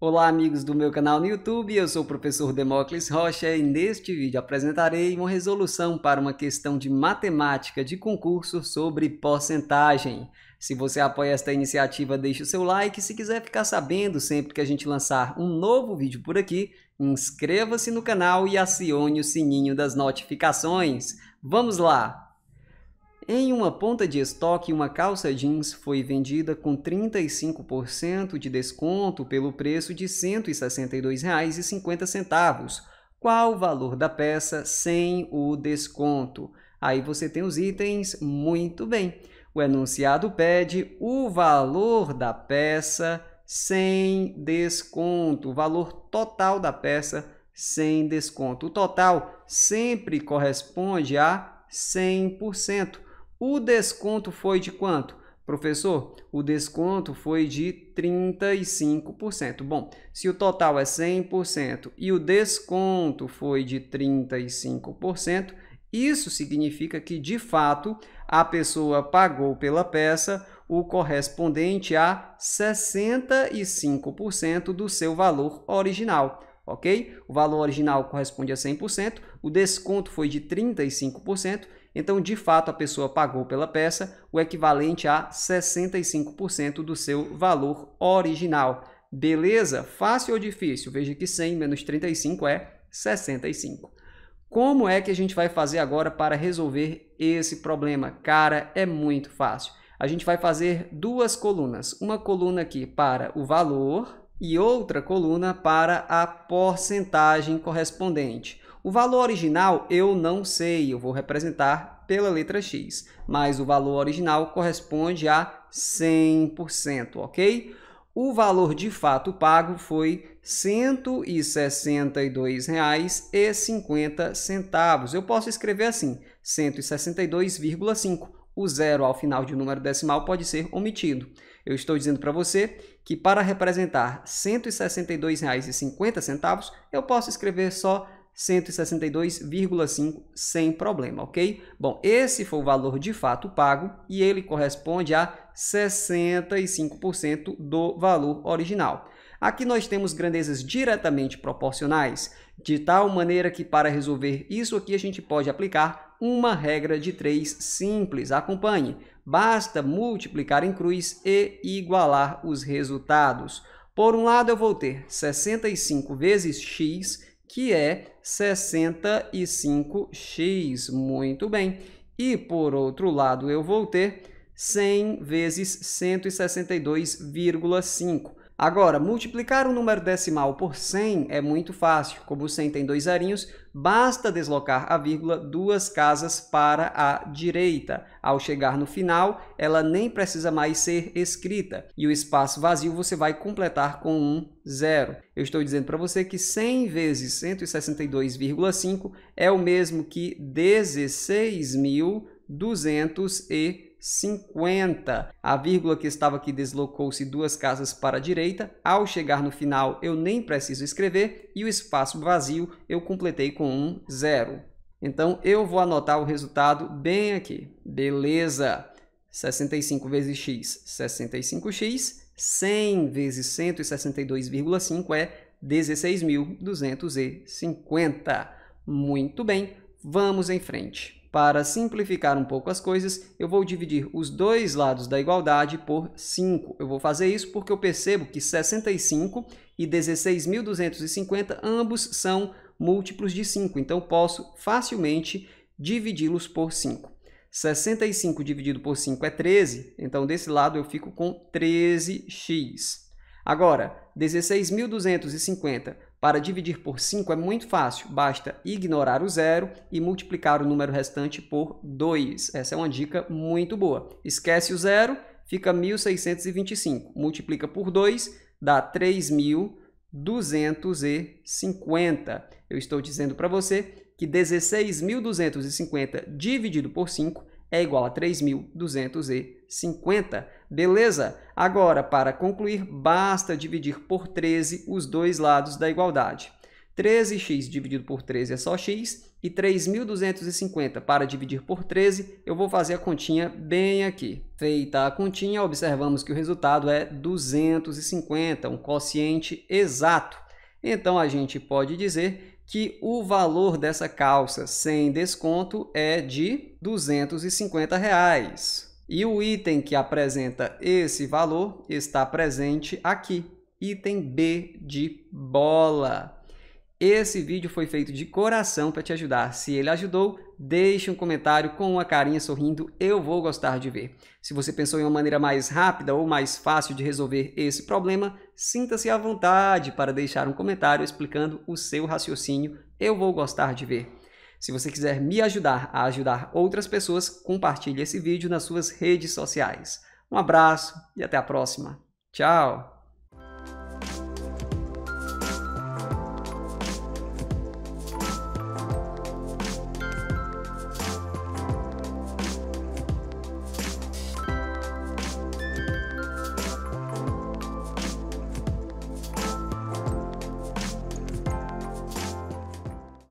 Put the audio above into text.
Olá amigos do meu canal no YouTube, eu sou o professor Demócles Rocha e neste vídeo apresentarei uma resolução para uma questão de matemática de concurso sobre porcentagem. Se você apoia esta iniciativa, deixe o seu like. Se quiser ficar sabendo sempre que a gente lançar um novo vídeo por aqui, inscreva-se no canal e acione o sininho das notificações. Vamos lá! Em uma ponta de estoque, uma calça jeans foi vendida com 35% de desconto pelo preço de R$ 162,50. Qual o valor da peça sem o desconto? Aí você tem os itens, muito bem. O enunciado pede o valor da peça sem desconto, o valor total da peça sem desconto. O total sempre corresponde a 100%. O desconto foi de quanto? Professor, o desconto foi de 35%. Bom, se o total é 100% e o desconto foi de 35%, isso significa que, de fato, a pessoa pagou pela peça o correspondente a 65% do seu valor original, ok? O valor original corresponde a 100%, o desconto foi de 35%, então, de fato, a pessoa pagou pela peça o equivalente a 65% do seu valor original. Beleza? Fácil ou difícil? Veja que 100 menos 35 é 65. Como é que a gente vai fazer agora para resolver esse problema? Cara, é muito fácil. A gente vai fazer duas colunas. Uma coluna aqui para o valor e outra coluna para a porcentagem correspondente. O valor original eu não sei, eu vou representar pela letra X, mas o valor original corresponde a 100%, ok? O valor de fato pago foi R$ 162,50. Eu posso escrever assim, 162,5. O zero ao final de um número decimal pode ser omitido. Eu estou dizendo para você que para representar R$ 162,50, eu posso escrever só 162,5 sem problema, ok? Bom, esse foi o valor de fato pago e ele corresponde a 65% do valor original. Aqui nós temos grandezas diretamente proporcionais, de tal maneira que para resolver isso aqui a gente pode aplicar uma regra de três simples. Acompanhe. Basta multiplicar em cruz e igualar os resultados. Por um lado, eu vou ter 65 vezes x, que é 65x. Muito bem. E por outro lado, eu vou ter 100 vezes 162,5. Agora, multiplicar o número decimal por 100 é muito fácil. Como o 100 tem dois zerinhos, basta deslocar a vírgula duas casas para a direita. Ao chegar no final, ela nem precisa mais ser escrita. E o espaço vazio você vai completar com um zero. Eu estou dizendo para você que 100 vezes 162,5 é o mesmo que 16.200 50. A vírgula que estava aqui deslocou-se duas casas para a direita. Ao chegar no final, eu nem preciso escrever e o espaço vazio eu completei com um zero. Então, eu vou anotar o resultado bem aqui. Beleza! 65 vezes x, 65x. 100 vezes 162,5 é 16.250. Muito bem, vamos em frente. Para simplificar um pouco as coisas, eu vou dividir os dois lados da igualdade por 5. Eu vou fazer isso porque eu percebo que 65 e 16.250 ambos são múltiplos de 5, então posso facilmente dividi-los por 5. 65 dividido por 5 é 13, então desse lado eu fico com 13x. Agora, 16.250 para dividir por 5 é muito fácil, basta ignorar o zero e multiplicar o número restante por 2. Essa é uma dica muito boa. Esquece o zero, fica 1625. Multiplica por 2, dá 3250. Eu estou dizendo para você que 16.250 dividido por 5 é igual a 3.250. Beleza? Agora, para concluir, basta dividir por 13 os dois lados da igualdade. 13x dividido por 13 é só x, e 3.250 para dividir por 13, eu vou fazer a continha bem aqui. Feita a continha, observamos que o resultado é 250, um quociente exato. Então, a gente pode dizer que o valor dessa calça sem desconto é de 250 reais. E o item que apresenta esse valor está presente aqui, item B de bola. Esse vídeo foi feito de coração para te ajudar. Se ele ajudou, deixe um comentário com uma carinha sorrindo, eu vou gostar de ver. Se você pensou em uma maneira mais rápida ou mais fácil de resolver esse problema, sinta-se à vontade para deixar um comentário explicando o seu raciocínio, eu vou gostar de ver. Se você quiser me ajudar a ajudar outras pessoas, compartilhe esse vídeo nas suas redes sociais. Um abraço e até a próxima. Tchau!